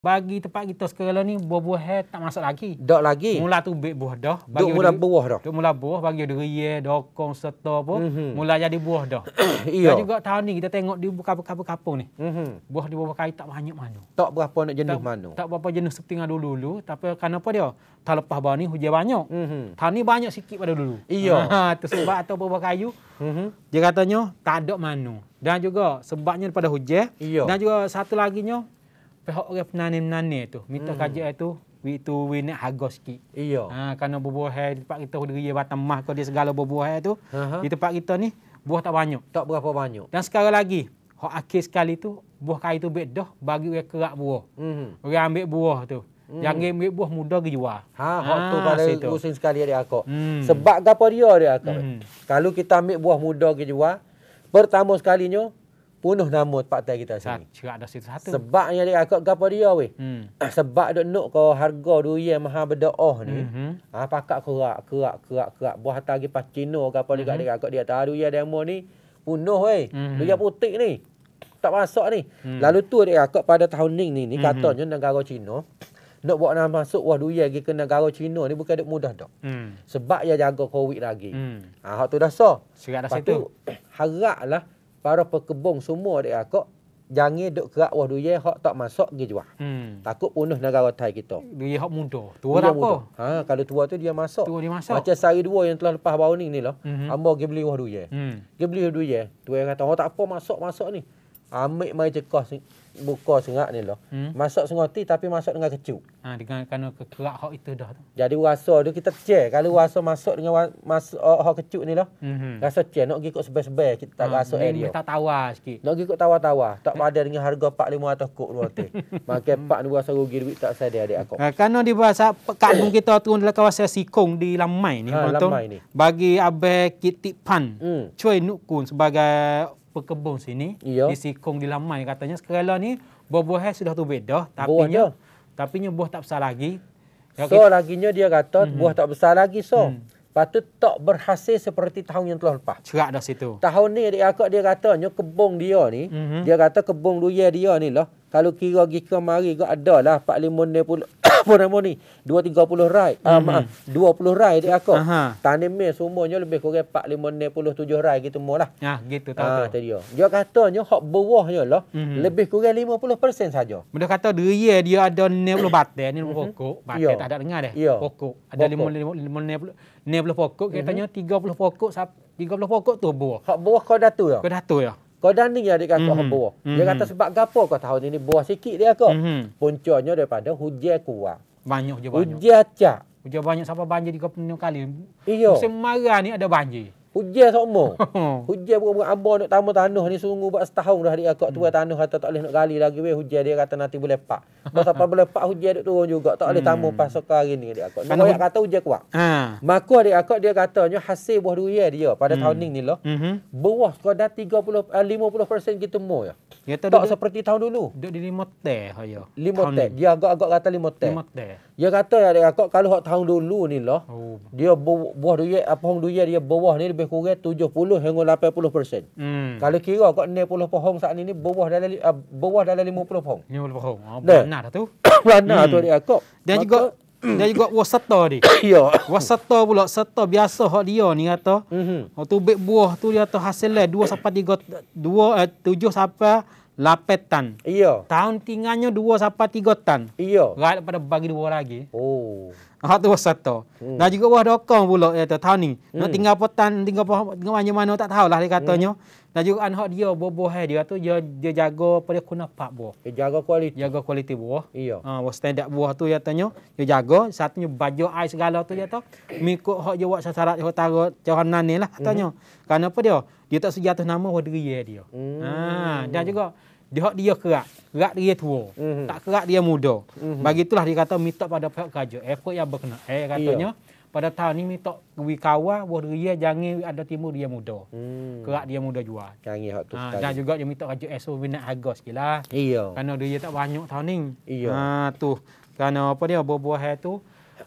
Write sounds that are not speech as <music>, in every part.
bagi tempat kita sekarang ni buah-buah tak masuk lagi. Dok lagi. Mula tu bek buah dah. Bagi Duk mula buah dah. Dok mula buah bagi ada ria, dokong serta apa. Mm-hmm. Mula jadi buah dah. <coughs> Iya. juga tahun ni kita tengok di buka kapung ni. Mm-hmm. Buah di buah kai tak banyak mana. Tak berapa nak jenis tak, mana. Tak berapa jenis seperti dengan dulu-dulu tapi kenapa dia? Tak lepas bau ni hujan banyak. Mm-hmm. Tahun ni banyak sikit pada dulu. Iya. <laughs> Ha tu sebab atau buah kayu. Mm-hmm. Dia katanya tak ada mana. Dan juga sebabnya pada hujan. Dan juga satu lagi nya pihak orang penani-menani tu minta hmm. kajian tu we to we nak harga sikit. Iya. Ha kerana buah hai tempat kita diri batang mah kau dia segala buah hai tu. Di tempat kita ni buah tak banyak. Tak berapa banyak. Dan sekarang lagi hak akhir sekali tu buah kayu tu bet bedah bagi orang kerak buah. Mhm. Orang ambil buah tu. Hmm. Yang mhm. ambil, buah muda ke jual. Ha, ha tu ah, pada usin sekali dia aku. Hmm. Sebab apa dia dia aku. Hmm. Kalau kita ambil buah muda ke jual, pertama sekalinya punuh nama partai kita sini. Cerak ada situ satu. sebabnya yang dia akut gapo dia weh. Hmm. Ah, <clears throat> sebab dok nok ko harga durian mahal berdoah ni. Mm-hmm. Ah pakak kerak kerak kerak kerak buah hatta lagi pas cino dia mm-hmm. dia akut dia tahu durian demo ni punuh weh. Mm-hmm. Durian putih ni. Tak masuk ni. hmm Lalu tu dia akut pada tahun ni ni mm-hmm. katanya negara Cina nak buat nak masuk wah durian pergi ke negara Cina ni bukan mudah dah. Mm. Sebab dia jaga covid lagi. Hmm. Ah ha, tu dah sah. Serat dah situ. <clears throat> Harap lah para pekebong semua dia aku ah, jangan duk kerak wah duye hak tak masuk pergi jual. Hmm. Takut punuh negara Thai kita. Duye hak muda. Tua dia apa? Ha, kalau tua tu dia masuk. Tua dia masuk. Macam sehari dua yang telah lepas bau ni ni lah. Mm-hmm. pergi beli wah duye. Hmm. Pergi beli wah duye. Tua kata, oh tak apa masuk-masuk ni ambil mai cekah buka serak ni lah. Hmm? Masak sengoti tapi masuk dengan kecuk. Ha, dengan kena kekerak hak itu dah tu. Jadi rasa tu kita cek. Kalau rasa masuk dengan masak hak kecuk ni lah. Mm-hmm. Rasa cek. Nak pergi kot sebel-sebel kita tak ha, rasa area. Kita tawa sikit. Nak pergi kot tawa-tawa. Tak pada eh. dengan harga Pak Lima atau Kuk dua tu. <laughs> Maka Pak ni rasa rugi duit tak saya dia adik aku. Ha, kerana dia berasa kampung kita turun dalam kawasan Sikong di Lamai ni. Ha, Lamai ni. Bagi Abel Kitipan. Hmm. Cui Nukun sebagai pekebun sini ya. di Sikong di Lamai katanya sekala ni buah-buahnya sudah tu beda tapi tapinya ya, mhm. buah tak besar lagi. So, so laginya dia kata mm-hmm. buah tak besar lagi so. Mm. Patut tak berhasil seperti tahun yang telah lepas. Cerak dah situ. Tahun ni adik akak dia kata kebun dia ni mm-hmm. dia kata kebun luya dia ni lah kalau kira pergi kemari kau ada lah 4 5 puluh apa nama ni? 2 30 rai. Ah mm-hmm. maaf, 20 rai dia aku. Tanim me semuanya lebih kurang 4 5 60 7 rai gitu mulah. Ha, ya, gitu tahu. Ah tadi dia. katanya hak bawahnya lah mm-hmm. lebih kurang 50% saja. Mereka kata dia dia ada 60 batang ni pokok. Batang tak ada dengar deh. Pokok. Ada 5 5 60 60 pokok katanya mm-hmm. 30 pokok 30 mhm. pokok tu buah. Hak buah kau dah tu ya? Kau dah tu ya. Kau dandingi dengan kakak mm-hmm. hamba. Mm-hmm. Dia kata mhm. sebab gapo kau tahun ini buah sikit dia kau. Mm-hmm. Puncanya daripada hujan kuat. Banyak je banyak. Hujan cak. Hujan banyak sampai banjir di kau penuh kali. Iyo, Musim marah ni ada banjir. Hujan sama. <laughs> Oh. hujan bukan buat abah nak tambah tanah ni sungguh buat setahun dah dia kat tua hmm. tanah kata tak boleh nak gali lagi weh hujan dia kata nanti boleh pak. Masa apa boleh pak hujan duk turun juga tak boleh tamu hmm. pasok sok hari ni dia kat. Nak kata hujan kuat. Ha. Maka dia kat dia katanya hasil buah durian dia pada hmm. tahun ni lah. Mhm. Buah sekadar 30 50% eh, kita mau ya. Kata tak seperti tahun dulu. Duk di 5 teh ya. 5 teh. Dia agak-agak kata 5 teh. 5 teh. Dia kata dia kat kalau tahun dulu ni lah. Dia buah durian apa eh, hang durian dia buah ni lebih kurang 70 hingga 80%. Hmm. Kalau kira kau kok puluh pohong saat ini bawah dalam uh, ah, bawah dalam 50 pohong. 50 pohong. Oh, nah. Benar tu. <coughs> benar hmm. tu dia kok. Dan juga <coughs> dia juga wasata ni. ya. Wasata pula serta biasa hak dia ni kata. Mhm. Hak tu bek buah tu dia tu hasil 2 sampai 3 2 eh, sampai lapetan. Iya. Tahun tingannya 2 sampai 3 tan. Iya. Right pada bagi dua lagi. Oh. Ha tu wah satu. Hmm. Dan juga wah dokong pula ya, eh, kata tahun ni. Hmm. Nak tinggal petan, tinggal apa, tinggal mana mana tak tahulah dia katanya. Hmm. Dan juga anak dia buah-buah eh, dia tu dia dia jaga apa dia guna pak buah. Dia jaga kualiti. Jaga kualiti buah. Iya. Ha wah standard buah tu ya tanya, dia jaga satunya baju air segala tu dia tu. Mikut hak dia buat syarat dia taruh jawanan ni lah katanya. Hmm. Kenapa dia? Dia tak sejatuh nama wah eh, dia. Hmm. Ha dan juga dia hak dia kerak kerak dia tua mm -hmm. tak kerak dia muda mm -hmm. bagi dia kata minta pada pihak kerja effort yang berkena. eh katanya yeah. pada tahun ini minta wi kawa buah dia jangan ada timur dia muda mm. kerak dia muda jual jangan hak tu ha, dan juga dia minta kerja SO bina harga sikitlah iya yeah. kerana dia tak banyak tahun ni iya yeah. ha, tu kerana apa dia buah-buah tu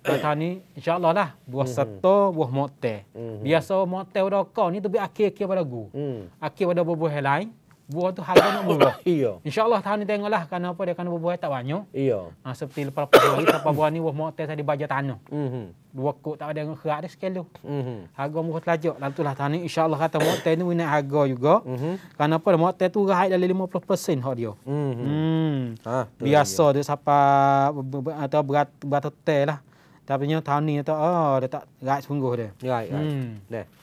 tahun ni insyaallah lah buah mm -hmm. serta buah mote. Mm -hmm. Biasa mote udah kau ni tapi akhir-akhir pada gu. Mm. Akhir pada buah-buah lain buah tu harga nak murah. <coughs> Iya. Insya-Allah tahun ni tengoklah kerana apa dia kena berbuah tak banyak. Iya. Ha, seperti lepas pagi hari apa buah ni buah motel tadi baja tanah. Mhm. Dua kok tak ada yang kerak dia sekali tu. Mhm. Harga murah telajak. Lalu itulah tahun ni insya-Allah kata motel ni winai harga juga. Mhm. Kerana apa motel tu rahai dalam 50% hak dia. Mhm. Hmm. Ha, biasa dia siapa atau berat berat hotel lah. Tapi nya tahun ni tak oh dia tak rahai sungguh dia. Rahai. Right, right. Hmm.